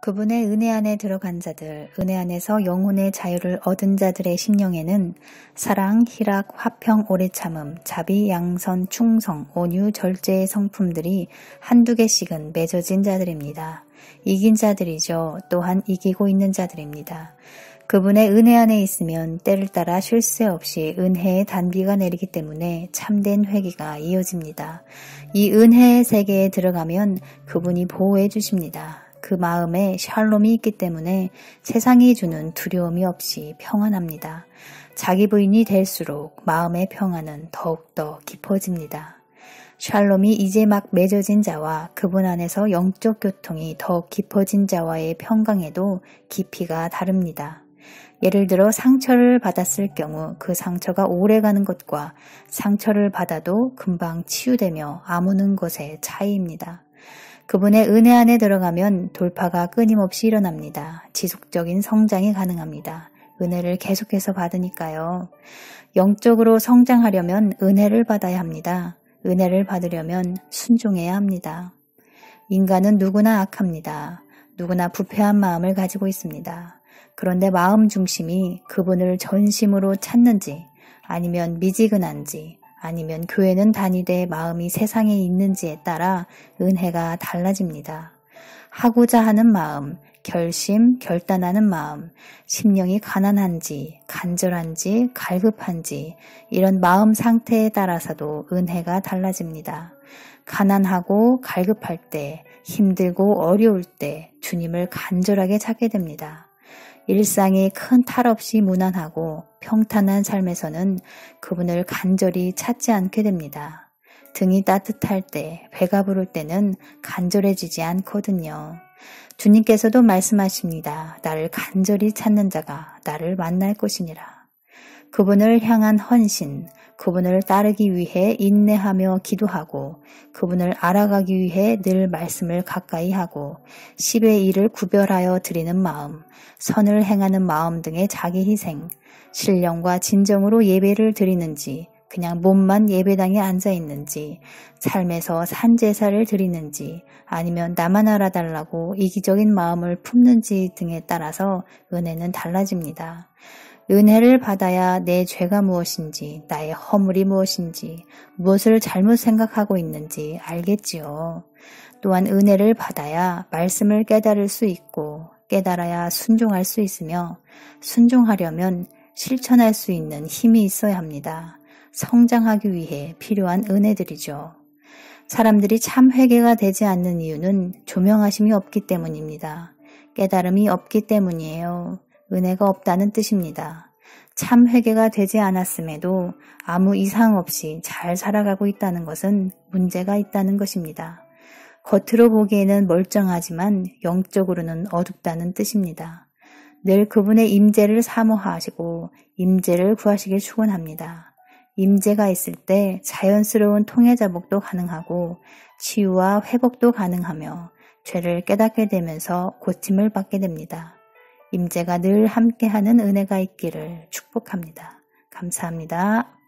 그분의 은혜 안에 들어간 자들, 은혜 안에서 영혼의 자유를 얻은 자들의 심령에는 사랑, 희락, 화평, 오래 참음, 자비, 양선, 충성, 온유, 절제의 성품들이 한두 개씩은 맺어진 자들입니다. 이긴 자들이죠. 또한 이기고 있는 자들입니다. 그분의 은혜 안에 있으면 때를 따라 쉴 새 없이 은혜의 단비가 내리기 때문에 참된 회개가 이어집니다. 이 은혜의 세계에 들어가면 그분이 보호해 주십니다. 그 마음에 샬롬이 있기 때문에 세상이 주는 두려움이 없이 평안합니다. 자기 부인이 될수록 마음의 평안은 더욱더 깊어집니다. 샬롬이 이제 막 맺어진 자와 그분 안에서 영적 교통이 더 깊어진 자와의 평강에도 깊이가 다릅니다. 예를 들어 상처를 받았을 경우 그 상처가 오래가는 것과 상처를 받아도 금방 치유되며 아무는 것의 차이입니다. 그분의 은혜 안에 들어가면 돌파가 끊임없이 일어납니다. 지속적인 성장이 가능합니다. 은혜를 계속해서 받으니까요. 영적으로 성장하려면 은혜를 받아야 합니다. 은혜를 받으려면 순종해야 합니다. 인간은 누구나 악합니다. 누구나 부패한 마음을 가지고 있습니다. 그런데 마음 중심이 그분을 전심으로 찾는지 아니면 미지근한지 아니면 교회는 다니되 마음이 세상에 있는지에 따라 은혜가 달라집니다. 하고자 하는 마음, 결심, 결단하는 마음, 심령이 가난한지, 간절한지, 갈급한지, 이런 마음 상태에 따라서도 은혜가 달라집니다. 가난하고 갈급할 때, 힘들고 어려울 때, 주님을 간절하게 찾게 됩니다. 일상이 큰 탈 없이 무난하고 평탄한 삶에서는 그분을 간절히 찾지 않게 됩니다. 등이 따뜻할 때, 배가 부를 때는 간절해지지 않거든요. 주님께서도 말씀하십니다. 나를 간절히 찾는 자가 나를 만날 것이니라. 그분을 향한 헌신, 그분을 따르기 위해 인내하며 기도하고 그분을 알아가기 위해 늘 말씀을 가까이 하고 1 0의 일을 구별하여 드리는 마음, 선을 행하는 마음 등의 자기 희생, 신령과 진정으로 예배를 드리는지 그냥 몸만 예배당에 앉아 있는지, 삶에서 산 제사를 드리는지, 아니면 나만 알아달라고 이기적인 마음을 품는지 등에 따라서 은혜는 달라집니다. 은혜를 받아야 내 죄가 무엇인지, 나의 허물이 무엇인지, 무엇을 잘못 생각하고 있는지 알겠지요. 또한 은혜를 받아야 말씀을 깨달을 수 있고, 깨달아야 순종할 수 있으며, 순종하려면 실천할 수 있는 힘이 있어야 합니다. 성장하기 위해 필요한 은혜들이죠. 사람들이 참 회개가 되지 않는 이유는 조명하심이 없기 때문입니다. 깨달음이 없기 때문이에요. 은혜가 없다는 뜻입니다. 참 회개가 되지 않았음에도 아무 이상 없이 잘 살아가고 있다는 것은 문제가 있다는 것입니다. 겉으로 보기에는 멀쩡하지만 영적으로는 어둡다는 뜻입니다. 늘 그분의 임재를 사모하시고 임재를 구하시길 축원합니다. 임재가 있을 때 자연스러운 통해 자복도 가능하고 치유와 회복도 가능하며 죄를 깨닫게 되면서 고침을 받게 됩니다. 임재가 늘 함께하는 은혜가 있기를 축복합니다. 감사합니다.